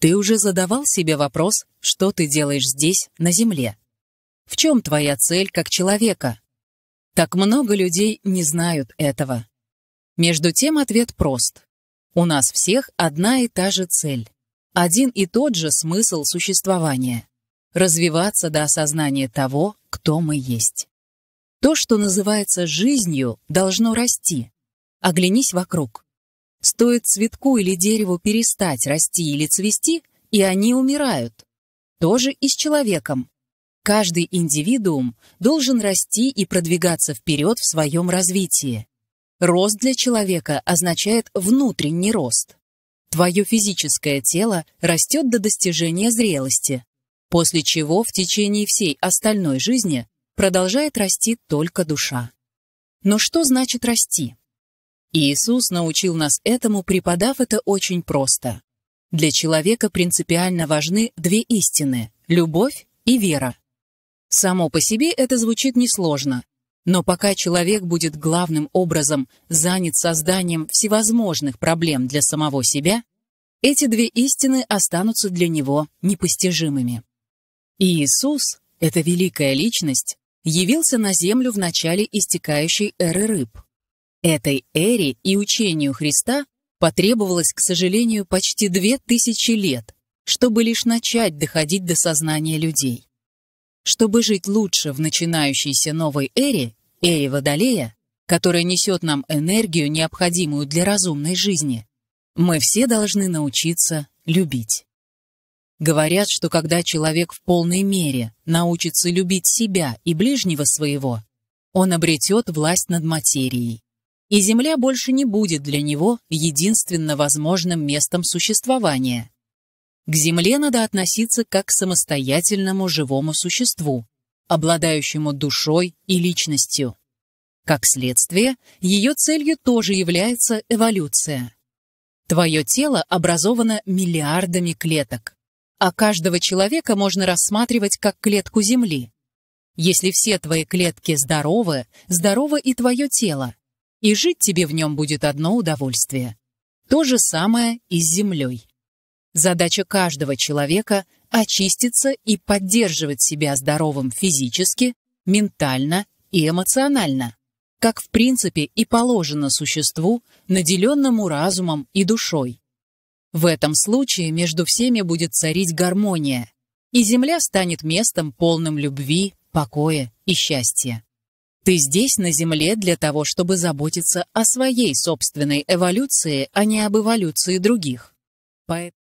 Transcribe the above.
Ты уже задавал себе вопрос, что ты делаешь здесь, на Земле? В чем твоя цель как человека? Так много людей не знают этого. Между тем ответ прост. У нас всех одна и та же цель. Один и тот же смысл существования. Развиваться до осознания того, кто мы есть. То, что называется жизнью, должно расти. Оглянись вокруг. Стоит цветку или дереву перестать расти или цвести, и они умирают. Тоже и с человеком. Каждый индивидуум должен расти и продвигаться вперед в своем развитии. Рост для человека означает внутренний рост. Твое физическое тело растет до достижения зрелости, после чего в течение всей остальной жизни продолжает расти только душа. Но что значит расти? Иисус научил нас этому, преподав это очень просто. Для человека принципиально важны две истины – любовь и вера. Само по себе это звучит несложно, но пока человек будет главным образом занят созданием всевозможных проблем для самого себя, эти две истины останутся для него непостижимыми. Иисус, эта великая личность, явился на землю в начале истекающей эры рыб – Этой эре и учению Христа потребовалось, к сожалению, почти две тысячи лет, чтобы лишь начать доходить до сознания людей. Чтобы жить лучше в начинающейся новой эре, эре Водолея, которая несет нам энергию, необходимую для разумной жизни, мы все должны научиться любить. Говорят, что когда человек в полной мере научится любить себя и ближнего своего, он обретет власть над материей и Земля больше не будет для него единственно возможным местом существования. К Земле надо относиться как к самостоятельному живому существу, обладающему душой и личностью. Как следствие, ее целью тоже является эволюция. Твое тело образовано миллиардами клеток, а каждого человека можно рассматривать как клетку Земли. Если все твои клетки здоровы, здорово и твое тело и жить тебе в нем будет одно удовольствие. То же самое и с землей. Задача каждого человека – очиститься и поддерживать себя здоровым физически, ментально и эмоционально, как в принципе и положено существу, наделенному разумом и душой. В этом случае между всеми будет царить гармония, и земля станет местом полным любви, покоя и счастья. Ты здесь, на Земле, для того, чтобы заботиться о своей собственной эволюции, а не об эволюции других. Поэтому